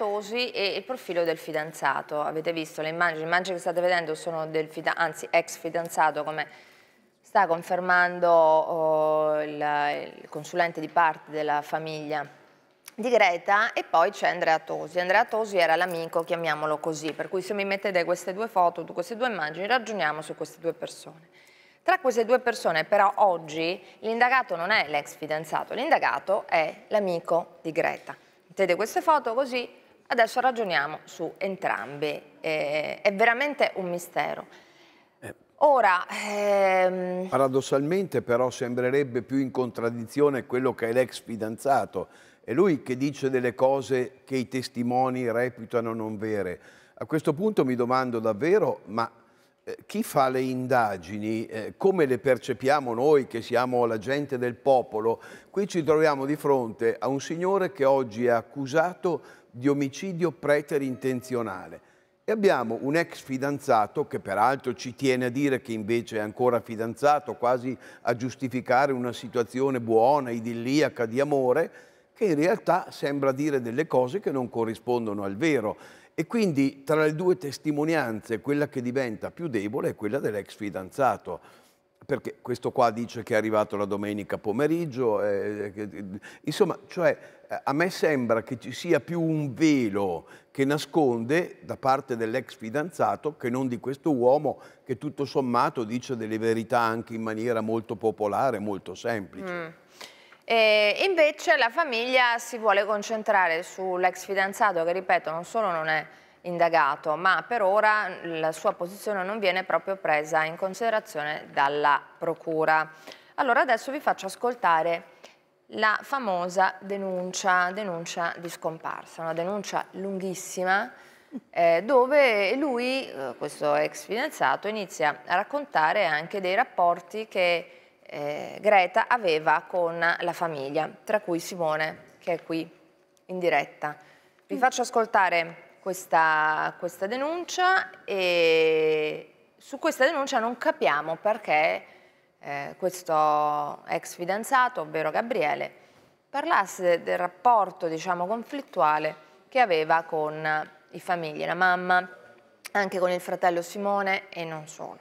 Certosi e il profilo del fidanzato. Avete visto le immagini, le immagini che state vedendo sono del fidanzato, anzi, ex fidanzato come sta confermando oh, il, il, consulente di parte della famiglia di Greta e poi c'è Andrea Tosi. Andrea Tosi era l'amico, chiamiamolo così, per cui se mi mettete queste due foto, queste due immagini, ragioniamo su queste due persone. Tra queste due persone però oggi l'indagato non è l'ex fidanzato, l'indagato è l'amico di Greta. Mettete queste foto così Adesso ragioniamo su entrambi. Eh, è veramente un mistero. Eh. Ora, ehm... Paradossalmente però sembrerebbe più in contraddizione quello che è l'ex fidanzato. È lui che dice delle cose che i testimoni reputano non vere. A questo punto mi domando davvero, ma eh, chi fa le indagini, eh, come le percepiamo noi che siamo la gente del popolo? Qui ci troviamo di fronte a un signore che oggi è accusato di omicidio preterintenzionale. E abbiamo un ex fidanzato, che peraltro ci tiene a dire che invece è ancora fidanzato, quasi a giustificare una situazione buona, idilliaca, di amore, che in realtà sembra dire delle cose che non corrispondono al vero. E quindi tra le due testimonianze quella che diventa più debole è quella dell'ex fidanzato perché questo qua dice che è arrivato la domenica pomeriggio, eh, che, insomma, cioè a me sembra che ci sia più un velo che nasconde da parte dell'ex fidanzato che non di questo uomo che tutto sommato dice delle verità anche in maniera molto popolare, molto semplice. Mm. E invece la famiglia si vuole concentrare sull'ex fidanzato che, ripeto, non solo non è indagato, ma per ora la sua posizione non viene proprio presa in considerazione dalla Procura. Allora adesso vi faccio ascoltare la famosa denuncia, denuncia di scomparsa, una denuncia lunghissima eh, dove lui, eh, questo ex fidanzato, inizia a raccontare anche dei rapporti che eh, Greta aveva con la famiglia, tra cui Simone, che è qui in diretta. Vi mm. faccio ascoltare questa, questa denuncia e su questa denuncia non capiamo perché eh, questo ex fidanzato, ovvero Gabriele, parlasse del rapporto diciamo, conflittuale che aveva con i famigli, la mamma, anche con il fratello Simone e non solo.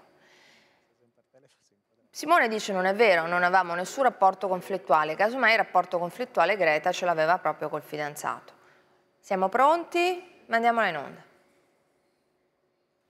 Simone dice non è vero, non avevamo nessun rapporto conflittuale, casomai il rapporto conflittuale Greta ce l'aveva proprio col fidanzato. Siamo pronti? mandiamola in onda.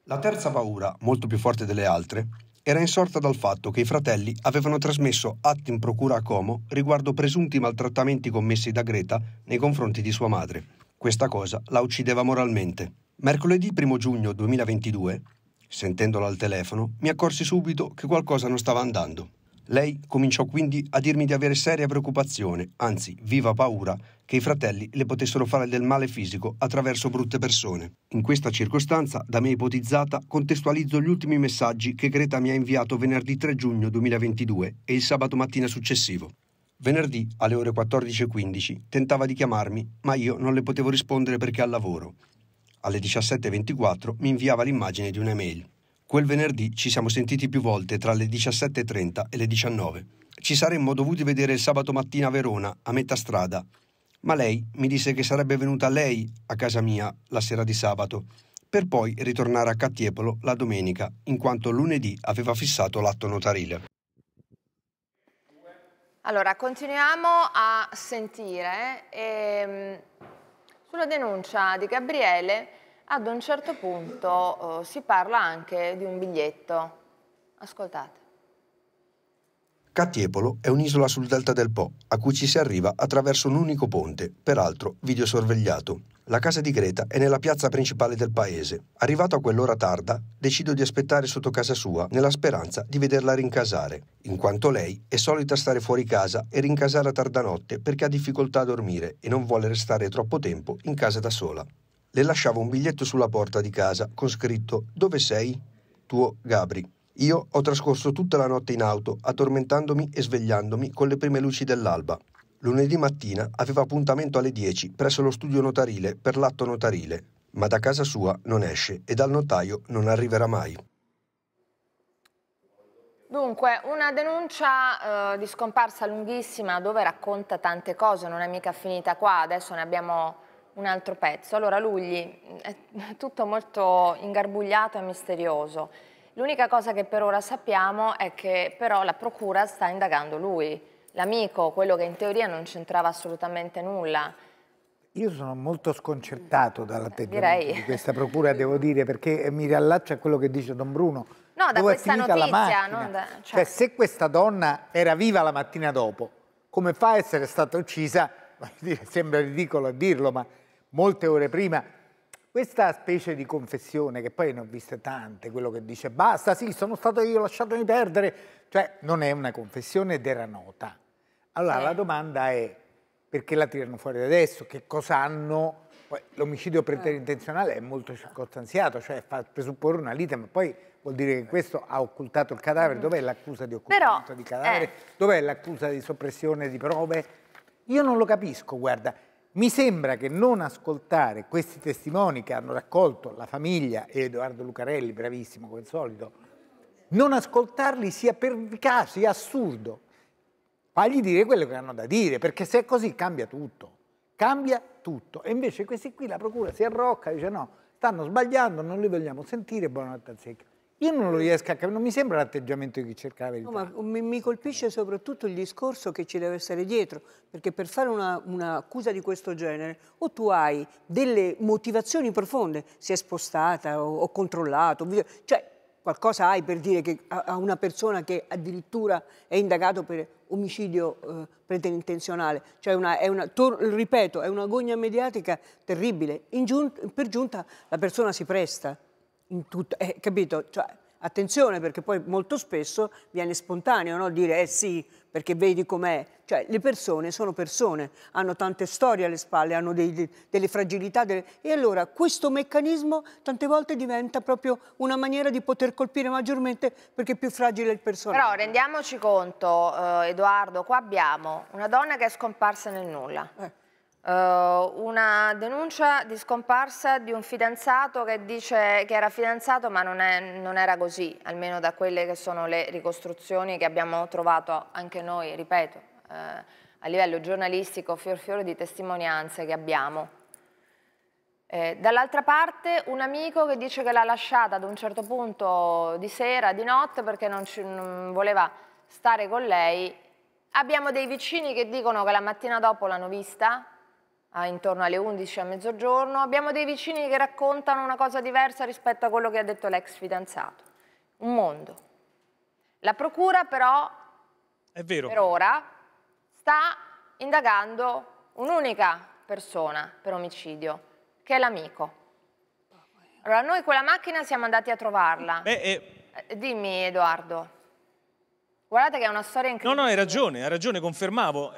La terza paura, molto più forte delle altre, era insorta dal fatto che i fratelli avevano trasmesso atti in procura a Como riguardo presunti maltrattamenti commessi da Greta nei confronti di sua madre. Questa cosa la uccideva moralmente. Mercoledì 1 giugno 2022, sentendola al telefono, mi accorsi subito che qualcosa non stava andando. Lei cominciò quindi a dirmi di avere seria preoccupazione, anzi viva paura, che i fratelli le potessero fare del male fisico attraverso brutte persone. In questa circostanza, da me ipotizzata, contestualizzo gli ultimi messaggi che Greta mi ha inviato venerdì 3 giugno 2022 e il sabato mattina successivo. Venerdì alle ore 14.15 tentava di chiamarmi, ma io non le potevo rispondere perché al lavoro. Alle 17.24 mi inviava l'immagine di un'email. Quel venerdì ci siamo sentiti più volte tra le 17.30 e le 19. Ci saremmo dovuti vedere il sabato mattina a Verona, a metà strada, ma lei mi disse che sarebbe venuta lei a casa mia la sera di sabato, per poi ritornare a Cattiepolo la domenica, in quanto lunedì aveva fissato l'atto notarile. Allora, continuiamo a sentire ehm, sulla denuncia di Gabriele ad un certo punto eh, si parla anche di un biglietto. Ascoltate. Cattiepolo è un'isola sul delta del Po, a cui ci si arriva attraverso un unico ponte, peraltro videosorvegliato. La casa di Greta è nella piazza principale del paese. Arrivato a quell'ora tarda, decido di aspettare sotto casa sua, nella speranza di vederla rincasare, in quanto lei è solita stare fuori casa e rincasare a tarda notte perché ha difficoltà a dormire e non vuole restare troppo tempo in casa da sola le lasciava un biglietto sulla porta di casa con scritto Dove sei? Tuo Gabri. Io ho trascorso tutta la notte in auto, addormentandomi e svegliandomi con le prime luci dell'alba. Lunedì mattina aveva appuntamento alle 10 presso lo studio notarile per l'atto notarile, ma da casa sua non esce e dal notaio non arriverà mai. Dunque, una denuncia eh, di scomparsa lunghissima dove racconta tante cose, non è mica finita qua, adesso ne abbiamo un altro pezzo. Allora Lugli è tutto molto ingarbugliato e misterioso. L'unica cosa che per ora sappiamo è che però la procura sta indagando lui, l'amico, quello che in teoria non c'entrava assolutamente nulla. Io sono molto sconcertato dall'atteggiamento eh, di questa procura, devo dire, perché mi riallaccio a quello che dice Don Bruno. No, da Dove questa notizia. No? Da... Cioè... cioè, se questa donna era viva la mattina dopo, come fa a essere stata uccisa? sembra ridicolo a dirlo, ma molte ore prima, questa specie di confessione, che poi ne ho viste tante, quello che dice basta, sì, sono stato io, lasciatemi perdere, cioè non è una confessione ed era nota. Allora eh. la domanda è perché la tirano fuori adesso, che cosa hanno... L'omicidio preterintenzionale è molto circostanziato, cioè fa presupporre una lite, ma poi vuol dire che questo ha occultato il cadavere. Mm-hmm. Dov'è l'accusa di occultamento Però, di cadavere? Eh. Dov'è l'accusa di soppressione di prove? Io non lo capisco, guarda. Mi sembra che non ascoltare questi testimoni che hanno raccolto la famiglia e Edoardo Lucarelli, bravissimo come al solito, non ascoltarli sia pervicace, sia assurdo. Fagli dire quello che hanno da dire, perché se è così cambia tutto. Cambia tutto. E invece questi qui la procura si arrocca, dice no, stanno sbagliando, non li vogliamo sentire, buonanotte a secchio. Io non lo riesco a capire, non mi sembra l'atteggiamento di chi cerca la verità. No, ma mi, mi, colpisce soprattutto il discorso che ci deve essere dietro, perché per fare un'accusa di questo genere o tu hai delle motivazioni profonde, si è spostata, ho, ho controllato, cioè qualcosa hai per dire che a una persona che addirittura è indagato per omicidio eh, preterintenzionale, cioè una, è una, ripeto, è una gogna mediatica terribile. Giunta, per giunta la persona si presta in tutto, eh, capito? Cioè, attenzione perché poi molto spesso viene spontaneo no? dire eh sì perché vedi com'è, cioè le persone sono persone, hanno tante storie alle spalle, hanno dei, delle fragilità delle... e allora questo meccanismo tante volte diventa proprio una maniera di poter colpire maggiormente perché più fragile è il personaggio. Però rendiamoci conto eh, Edoardo, qua abbiamo una donna che è scomparsa nel nulla. Eh eh, una denuncia di scomparsa di un fidanzato che dice che era fidanzato ma non, è, non, era così, almeno da quelle che sono le ricostruzioni che abbiamo trovato anche noi, ripeto, eh, a livello giornalistico fior fiore di testimonianze che abbiamo. Eh, Dall'altra parte un amico che dice che l'ha lasciata ad un certo punto di sera, di notte, perché non, ci, non voleva stare con lei. Abbiamo dei vicini che dicono che la mattina dopo l'hanno vista, intorno alle 11 a mezzogiorno. Abbiamo dei vicini che raccontano una cosa diversa rispetto a quello che ha detto l'ex fidanzato. Un mondo. La procura però, È vero. per ora, sta indagando un'unica persona per omicidio, che è l'amico. Allora, noi quella macchina siamo andati a trovarla. Beh, eh... Dimmi, Edoardo. Guardate che è una storia incredibile. No, no, hai ragione, hai ragione, confermavo.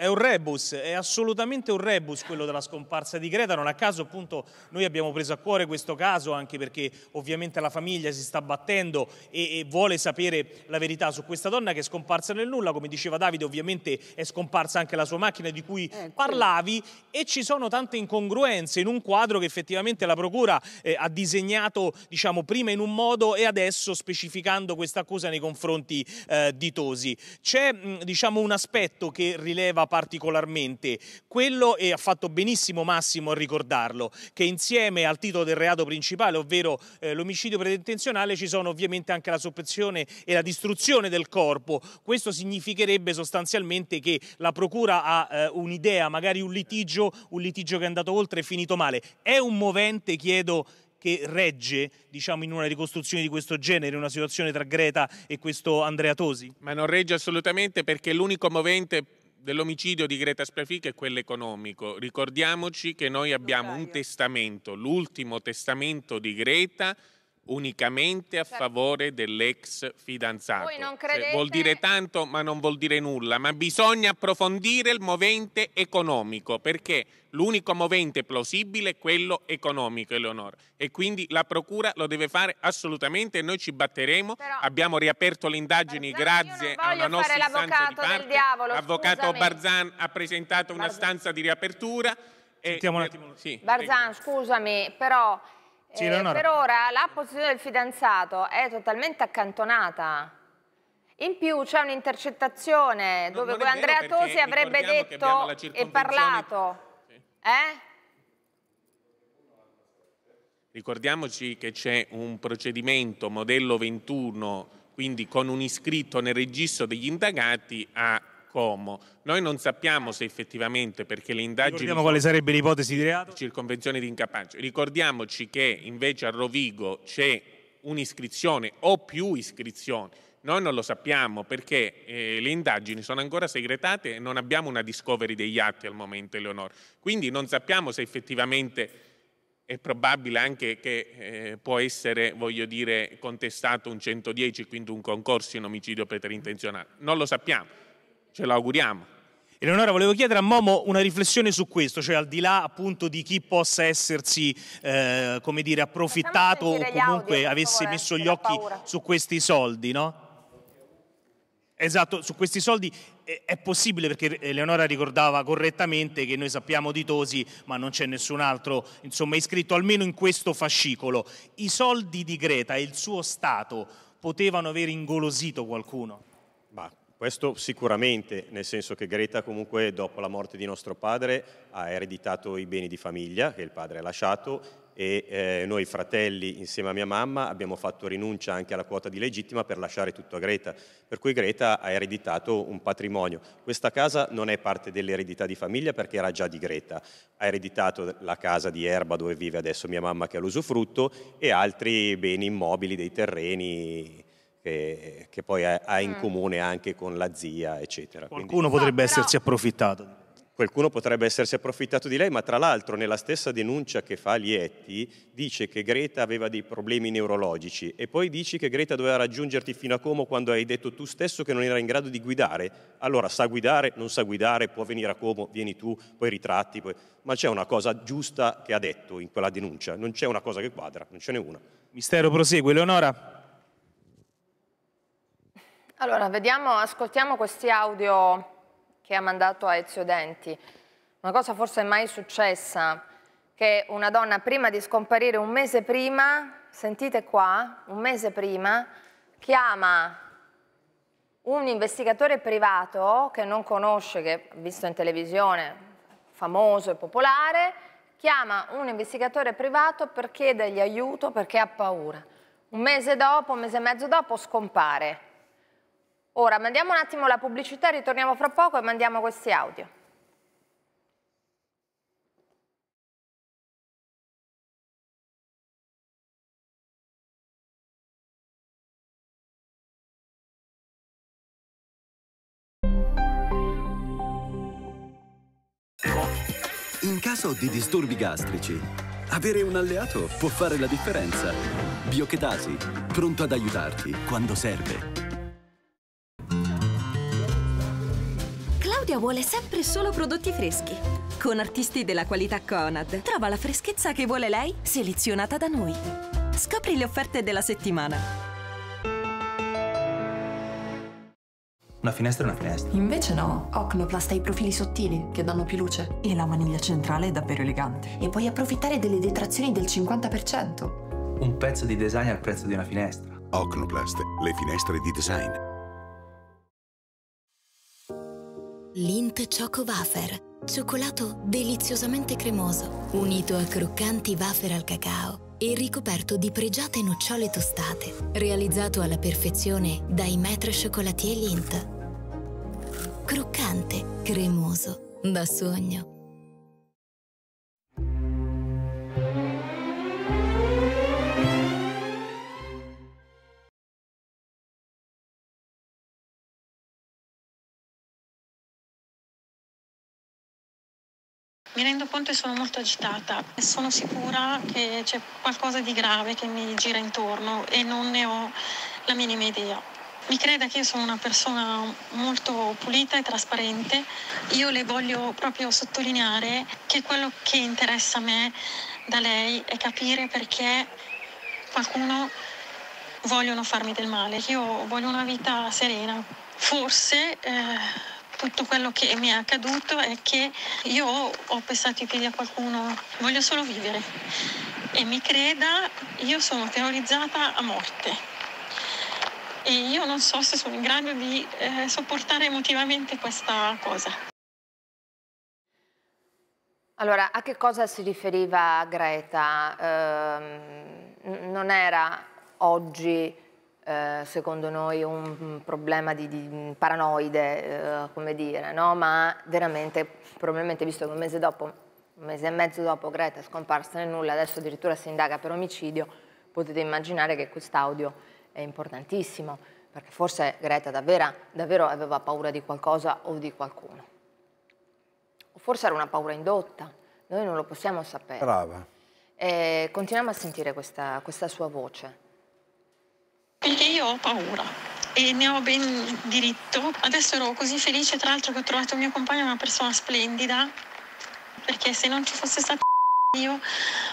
È un rebus, è assolutamente un rebus quello della scomparsa di Greta, non a caso appunto noi abbiamo preso a cuore questo caso anche perché ovviamente la famiglia si sta battendo e, e vuole sapere la verità su questa donna che è scomparsa nel nulla, come diceva Davide ovviamente è scomparsa anche la sua macchina di cui eh, parlavi e ci sono tante incongruenze in un quadro che effettivamente la procura eh, ha disegnato diciamo prima in un modo e adesso specificando questa accusa nei confronti eh, di Tosi. C'è diciamo un aspetto che rileva particolarmente quello, e ha fatto benissimo Massimo a ricordarlo, che insieme al titolo del reato principale, ovvero eh, l'omicidio pretenzionale, ci sono ovviamente anche la soppressione e la distruzione del corpo. Questo significherebbe sostanzialmente che la Procura ha eh, un'idea, magari un litigio, un litigio che è andato oltre e finito male. È un movente, chiedo, che regge diciamo, in una ricostruzione di questo genere, una situazione tra Greta e questo Andrea Tosi? Ma non regge assolutamente perché l'unico movente dell'omicidio di Greta Sprefic è quello economico. Ricordiamoci che noi abbiamo un testamento, l'ultimo testamento di Greta, unicamente a certo. favore dell'ex fidanzato. Credete... Cioè, vuol dire tanto ma non vuol dire nulla, ma bisogna approfondire il movente economico perché l'unico movente plausibile è quello economico, Eleonora. E quindi la Procura lo deve fare assolutamente e noi ci batteremo. Però, Abbiamo riaperto le indagini Barzani, grazie a una nostra istanza di parte. Diavolo, Avvocato scusami. Barzan ha presentato Barzan. una stanza di riapertura. Sentiamo e, un eh, attimo. Sì, Barzan, prego. scusami, però... Sì, eh, per ora la posizione del fidanzato è totalmente accantonata. In più c'è un'intercettazione no, dove Andrea Tosi avrebbe detto e parlato. Sì. Eh? Ricordiamoci che c'è un procedimento modello 21, quindi con un iscritto nel registro degli indagati a Como. Noi non sappiamo se effettivamente, perché le indagini... Ricordiamo quale sarebbe l'ipotesi di reato? Circonvenzione di incapace. Ricordiamoci che invece a Rovigo c'è un'iscrizione o più iscrizioni. Noi non lo sappiamo perché eh, le indagini sono ancora segretate e non abbiamo una discovery degli atti al momento, Eleonora. Quindi non sappiamo se effettivamente è probabile anche che eh, può essere, voglio dire, contestato un 110, quindi un concorso in omicidio preterintenzionale. Non lo sappiamo ce l'auguriamo. Eleonora, volevo chiedere a Momo una riflessione su questo, cioè al di là appunto di chi possa essersi, eh, come dire, approfittato o comunque audio, avesse favore, eh, messo gli occhi paura. su questi soldi, no? Esatto, su questi soldi eh, è possibile perché Eleonora eh, ricordava correttamente che noi sappiamo di Tosi, ma non c'è nessun altro, insomma, iscritto almeno in questo fascicolo. I soldi di Greta e il suo Stato potevano aver ingolosito qualcuno? Ma questo sicuramente, nel senso che Greta comunque dopo la morte di nostro padre ha ereditato i beni di famiglia che il padre ha lasciato e eh, noi fratelli insieme a mia mamma abbiamo fatto rinuncia anche alla quota di legittima per lasciare tutto a Greta, per cui Greta ha ereditato un patrimonio. Questa casa non è parte dell'eredità di famiglia perché era già di Greta, ha ereditato la casa di Erba dove vive adesso mia mamma che ha l'usufrutto e altri beni immobili, dei terreni che, che poi ha, in mm. comune anche con la zia, eccetera. Qualcuno Quindi, potrebbe no, essersi però... approfittato. Qualcuno potrebbe essersi approfittato di lei, ma tra l'altro nella stessa denuncia che fa Lietti dice che Greta aveva dei problemi neurologici e poi dici che Greta doveva raggiungerti fino a Como quando hai detto tu stesso che non era in grado di guidare. Allora sa guidare, non sa guidare, può venire a Como, vieni tu, poi ritratti. Poi... Ma c'è una cosa giusta che ha detto in quella denuncia, non c'è una cosa che quadra, non ce n'è una. Mistero prosegue, Eleonora. Allora, vediamo, ascoltiamo questi audio che ha mandato a Ezio Denti. Una cosa forse mai successa, che una donna prima di scomparire un mese prima, sentite qua, un mese prima, chiama un investigatore privato che non conosce, che ha visto in televisione, famoso e popolare, chiama un investigatore privato per chiedergli aiuto perché ha paura. Un mese dopo, un mese e mezzo dopo scompare. Ora mandiamo un attimo la pubblicità, ritorniamo fra poco e mandiamo questi audio. In caso di disturbi gastrici, avere un alleato può fare la differenza. Biochetasi, pronto ad aiutarti quando serve. studio vuole sempre solo prodotti freschi. Con artisti della qualità Conad. Trova la freschezza che vuole lei, selezionata da noi. Scopri le offerte della settimana. Una finestra è una finestra. Invece no, Ocnoplast ha i profili sottili che danno più luce. E la maniglia centrale è davvero elegante. E puoi approfittare delle detrazioni del 50%. Un pezzo di design al prezzo di una finestra. Ocnoplast, le finestre di design. Lint Choco Wafer. Cioccolato deliziosamente cremoso, unito a croccanti wafer al cacao e ricoperto di pregiate nocciole tostate. Realizzato alla perfezione dai maître cioccolatier Lint. Croccante, cremoso, da sogno. Mi rendo conto e sono molto agitata. Sono sicura che c'è qualcosa di grave che mi gira intorno e non ne ho la minima idea. Mi creda che io sono una persona molto pulita e trasparente. Io le voglio proprio sottolineare che quello che interessa a me da lei è capire perché qualcuno vogliono farmi del male. Io voglio una vita serena. Forse eh tutto quello che mi è accaduto è che io ho pensato i piedi a qualcuno, voglio solo vivere. E mi creda, io sono terrorizzata a morte. E io non so se sono in grado di eh, sopportare emotivamente questa cosa. Allora, a che cosa si riferiva Greta? Eh, non era oggi eh, secondo noi un mm, problema di, di mm, paranoide, eh, come dire, no? ma veramente probabilmente visto che un mese dopo, un mese e mezzo dopo Greta è scomparsa nel nulla, adesso addirittura si indaga per omicidio, potete immaginare che quest'audio è importantissimo, perché forse Greta davvero, davvero aveva paura di qualcosa o di qualcuno. O forse era una paura indotta, noi non lo possiamo sapere. Brava. E continuiamo a sentire questa, questa sua voce perché io ho paura e ne ho ben diritto. Adesso ero così felice, tra l'altro, che ho trovato il mio compagno una persona splendida, perché se non ci fosse stato io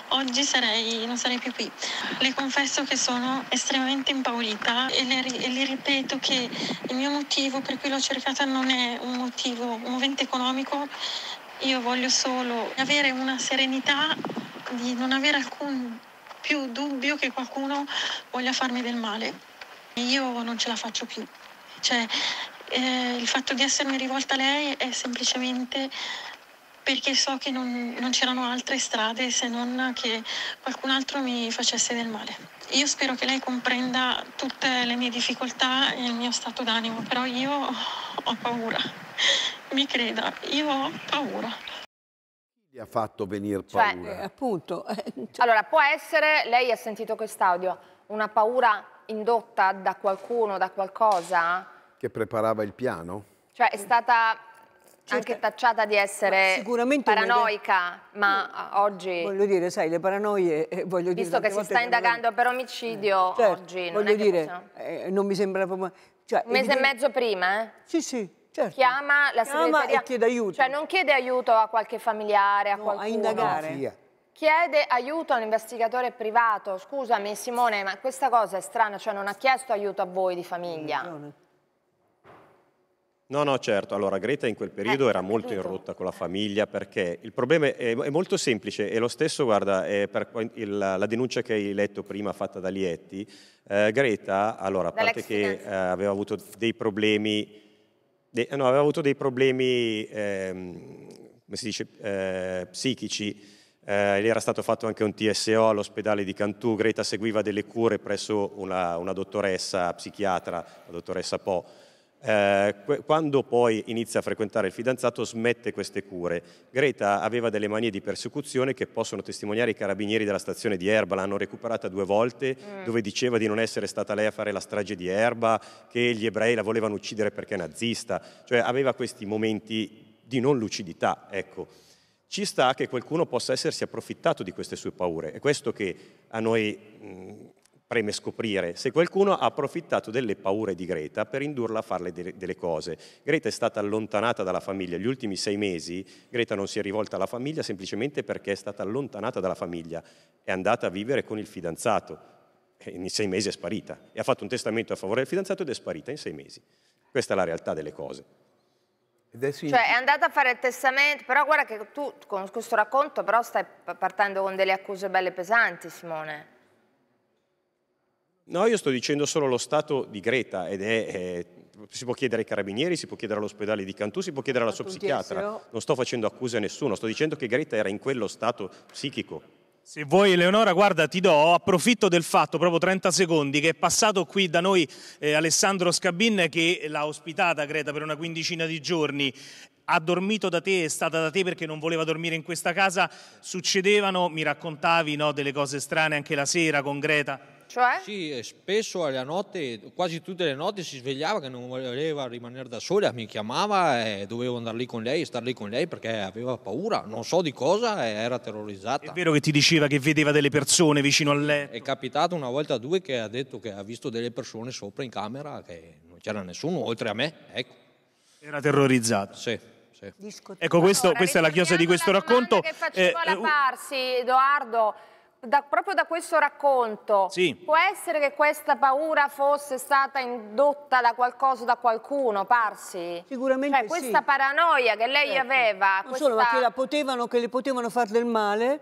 oggi sarei, non sarei più qui. Le confesso che sono estremamente impaurita e le, e le ripeto che il mio motivo per cui l'ho cercata non è un motivo, un movente economico. Io voglio solo avere una serenità di non avere alcun più dubbio che qualcuno voglia farmi del male. Io non ce la faccio più. Cioè, eh, il fatto di essermi rivolta a lei è semplicemente perché so che non, non c'erano altre strade se non che qualcun altro mi facesse del male. Io spero che lei comprenda tutte le mie difficoltà e il mio stato d'animo, però io ho paura. Mi creda, io ho paura ha fatto venire cioè, paura? Eh, appunto. Cioè allora, può essere, lei ha sentito quest'audio, una paura indotta da qualcuno, da qualcosa? Che preparava il piano? Cioè, è stata Certo. anche tacciata di essere paranoica, le... ma no. oggi... Voglio dire, sai, le paranoie... Eh, voglio Visto dire, che si sta indagando per omicidio eh. certo. oggi... Voglio non dire, possiamo... eh, non mi sembra proprio... Cioè, Un mese evidente... e mezzo prima, eh? Sì, sì. Certo. Chiama la Chiama segreteria. e chiede aiuto. Cioè non chiede aiuto a qualche familiare, a no, qualcuno. a indagare. Chiede aiuto a un investigatore privato. Scusami Simone, ma questa cosa è strana, cioè non ha chiesto aiuto a voi di famiglia. No, no, certo. Allora, Greta in quel periodo eh, era molto in rotta con la famiglia perché il problema è, è molto semplice e lo stesso, guarda, per il, la, la denuncia che hai letto prima fatta da Lietti, eh, Greta, allora, a parte che eh, aveva avuto dei problemi De, no, aveva avuto dei problemi, ehm, come si dice, eh, psichici, eh, gli era stato fatto anche un TSO all'ospedale di Cantù, Greta seguiva delle cure presso una, una dottoressa psichiatra, la dottoressa Po, eh, quando poi inizia a frequentare il fidanzato smette queste cure. Greta aveva delle manie di persecuzione che possono testimoniare i carabinieri della stazione di Erba, l'hanno recuperata due volte mm. dove diceva di non essere stata lei a fare la strage di Erba, che gli ebrei la volevano uccidere perché è nazista, cioè aveva questi momenti di non lucidità, ecco. Ci sta che qualcuno possa essersi approfittato di queste sue paure, è questo che a noi mh, mm, preme scoprire se qualcuno ha approfittato delle paure di Greta per indurla a fare delle cose. Greta è stata allontanata dalla famiglia. Gli ultimi sei mesi Greta non si è rivolta alla famiglia semplicemente perché è stata allontanata dalla famiglia. È andata a vivere con il fidanzato. Eh, in sei mesi è sparita. E ha fatto un testamento a favore del fidanzato ed è sparita in sei mesi. Questa è la realtà delle cose. È cioè è andata a fare il testamento, però guarda che tu con questo racconto però stai partendo con delle accuse belle pesanti, Simone. No, io sto dicendo solo lo stato di Greta ed è, è si può chiedere ai carabinieri, si può chiedere all'ospedale di Cantù, si può chiedere alla sua psichiatra. Non sto facendo accuse a nessuno, sto dicendo che Greta era in quello stato psichico. Se vuoi Eleonora, guarda, ti do, approfitto del fatto, proprio 30 secondi, che è passato qui da noi eh, Alessandro Scabin che l'ha ospitata Greta per una quindicina di giorni ha dormito da te, è stata da te perché non voleva dormire in questa casa, succedevano, mi raccontavi, no, delle cose strane anche la sera con Greta. Cioè? Sì, spesso alla notte, quasi tutte le notti si svegliava che non voleva rimanere da sola, mi chiamava e dovevo andare lì con lei, stare lì con lei perché aveva paura, non so di cosa e era terrorizzata. È vero che ti diceva che vedeva delle persone vicino a lei? È capitato una volta o due che ha detto che ha visto delle persone sopra in camera che non c'era nessuno oltre a me, ecco. Era terrorizzata? Sì. Sì. Ecco, questo, allora, questa è la chiosa di questo racconto. Che facevo eh, alla eh, Parsi, Edoardo da, proprio da questo racconto, sì. può essere che questa paura fosse stata indotta da qualcosa, da qualcuno, Parsi? Sicuramente cioè, questa paranoia che lei certo. aveva... Non questa... solo, ma che, potevano, che, le potevano far del male.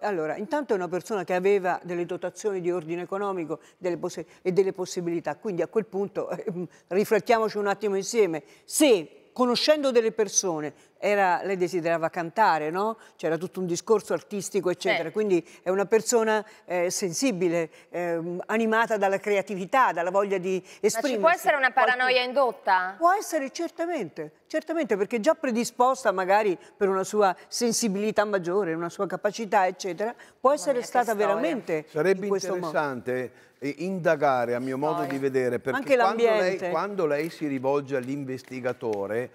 Allora, intanto è una persona che aveva delle dotazioni di ordine economico delle e delle possibilità, quindi a quel punto eh, riflettiamoci un attimo insieme. Se conoscendo delle persone era, lei desiderava cantare, no? C'era tutto un discorso artistico, eccetera. Beh. Quindi è una persona eh, sensibile, eh, animata dalla creatività, dalla voglia di esprimersi. Ma ci può essere una paranoia indotta? Può essere, certamente. Certamente, perché già predisposta magari per una sua sensibilità maggiore, una sua capacità, eccetera, può essere stata veramente Sarebbe in interessante modo. Eh, indagare, a mio modo di vedere, perché quando lei, quando lei si rivolge all'investigatore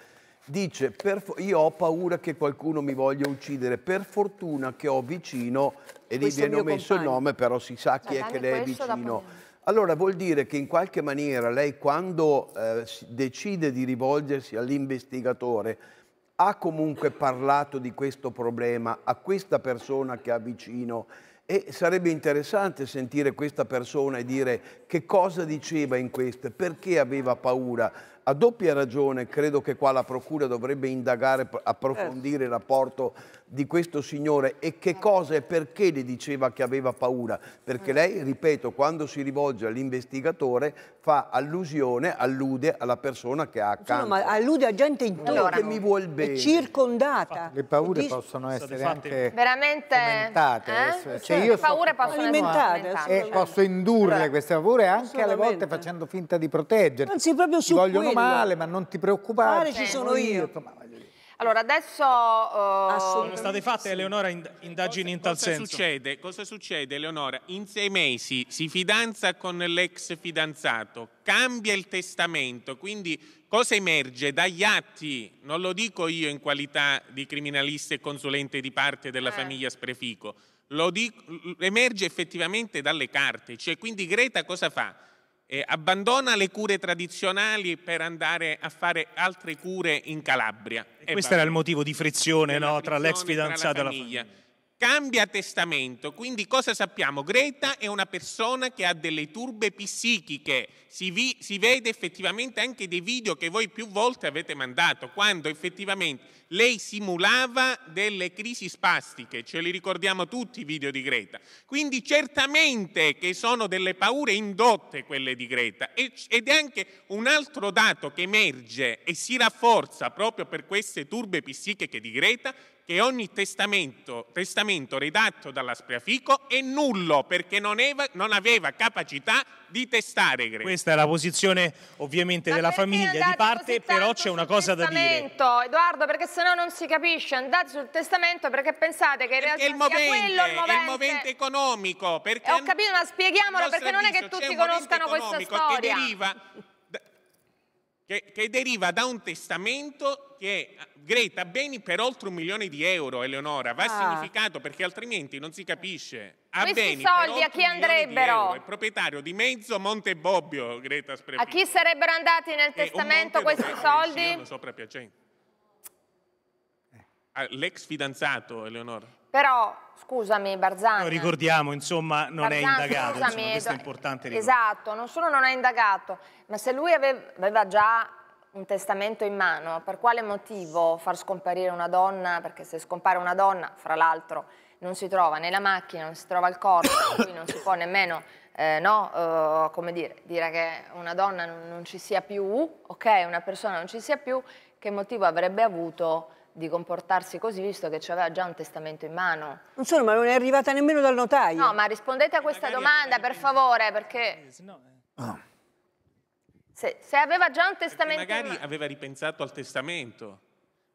Dice, per, io ho paura che qualcuno mi voglia uccidere, per fortuna che ho vicino, e lì viene messo il nome, però si sa chi cioè, Ma è che lei è vicino. Allora vuol dire che in qualche maniera lei quando eh, decide di rivolgersi all'investigatore ha comunque parlato di questo problema a questa persona che ha vicino e sarebbe interessante sentire questa persona e dire che cosa diceva in questo, perché aveva paura, a doppia ragione credo che qua la Procura dovrebbe indagare, approfondire il certo. rapporto di questo signore e che ah. cosa e perché le diceva che aveva paura. Perché ah. lei, ripeto, quando si rivolge all'investigatore fa allusione, allude alla persona che ha accanto. No, ma allude a gente intorno, allora, che mi vuol bene. È circondata. Le paure ti... possono essere anche veramente commentate. Eh? Cioè, le paure so, possono alimentate, essere e eh, posso indurre queste paure anche alle volte facendo finta di proteggerti. Anzi, proprio su quello male, ma non ti preoccupare. ci sono io. Allora, adesso... Uh... Sono state fatte, Eleonora, indagini cosa, in tal cosa senso. Succede, cosa succede, Eleonora? In sei mesi si fidanza con l'ex fidanzato, cambia il testamento, quindi cosa emerge dagli atti? Non lo dico io in qualità di criminalista e consulente di parte della eh. famiglia Sprefico, lo dico, emerge effettivamente dalle carte. Cioè, quindi Greta cosa fa? eh, abbandona le cure tradizionali per andare a fare altre cure in Calabria. E, e questo era il motivo di frizione no, frizione, tra l'ex fidanzato e la famiglia. famiglia cambia testamento. Quindi cosa sappiamo? Greta è una persona che ha delle turbe psichiche, si, vi, si, vede effettivamente anche dei video che voi più volte avete mandato, quando effettivamente lei simulava delle crisi spastiche, ce li ricordiamo tutti i video di Greta. Quindi certamente che sono delle paure indotte quelle di Greta ed è anche un altro dato che emerge e si rafforza proprio per queste turbe psichiche di Greta, che ogni testamento, testamento redatto dall'Asprafico è nullo perché non, eva, non, aveva capacità di testare Greco. Questa è la posizione ovviamente Ma della famiglia di parte, però c'è una cosa da dire. Edoardo, perché sennò non si capisce, andate sul testamento perché pensate che in perché realtà il movente, quello il movente. È il movente economico. Perché... Eh, ho capito, ma spieghiamolo perché non è che tutti conoscano questa storia. Che deriva che, che deriva da un testamento che eh, Greta Beni per oltre un milione di euro, Eleonora, va ah. significato perché altrimenti non si capisce. A Questi soldi a chi andrebbero? Euro, è proprietario di mezzo Monte Bobbio, Greta Sprepino. A chi sarebbero andati nel testamento questi eh, soldi? Sopra Piacenza. Ah, l'ex fidanzato, Eleonora. Però, scusami Barzani... No, ricordiamo, insomma, non Barzani, è indagato, scusami, insomma, questo è eh, importante. Ricordare. Esatto, non solo non è indagato, ma se lui aveva già un testamento in mano, per quale motivo far scomparire una donna? Perché se scompare una donna, fra l'altro, non si trova né la macchina, non si trova il corpo, quindi non si può nemmeno, eh, no, eh, come dire, dire che una donna non, non ci sia più, ok, una persona non ci sia più, che motivo avrebbe avuto di comportarsi così visto che aveva già un testamento in mano. Non solo, ma non è arrivata nemmeno dal notaio. No, ma rispondete a questa domanda per favore perché... Oh. Se, se, aveva già un testamento... Perché magari aveva ripensato al testamento,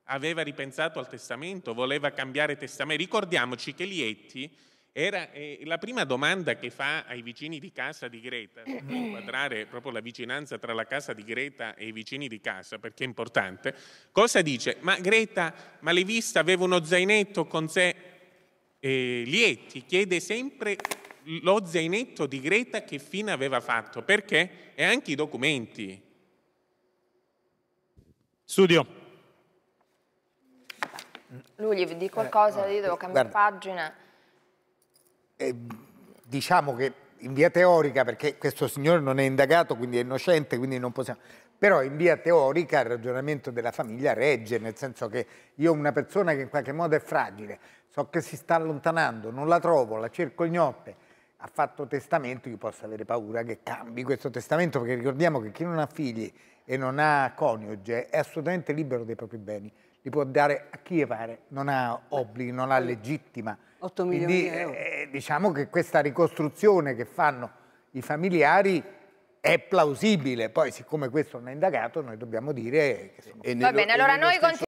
aveva ripensato al testamento, voleva cambiare testamento. Ricordiamoci che Lietti era eh, la prima domanda che fa ai vicini di casa di Greta, per inquadrare proprio la vicinanza tra la casa di Greta e i vicini di casa, perché è importante. Cosa dice? Ma Greta, ma l'hai vista, aveva uno zainetto con sé eh, Lieti, chiede sempre lo zainetto di Greta che fine aveva fatto, perché? E anche i documenti. Studio. Lui gli dico eh, qualcosa, io devo cambiare Guarda. pagina diciamo che in via teorica, perché questo signore non è indagato, quindi è innocente, quindi non possiamo... Però in via teorica il ragionamento della famiglia regge, nel senso che io una persona che in qualche modo è fragile, so che si sta allontanando, non la trovo, la cerco ignotte, ha fatto testamento, io posso avere paura che cambi questo testamento, perché ricordiamo che chi non ha figli e non ha coniuge è assolutamente libero dei propri beni, li può dare a chi gli pare, non ha obblighi, non ha legittima 8 milioni Quindi, di eh, euro. Eh, diciamo che questa ricostruzione che fanno i familiari è plausibile, poi siccome questo non è indagato noi dobbiamo dire che sono... Va bene, allora noi continuiamo.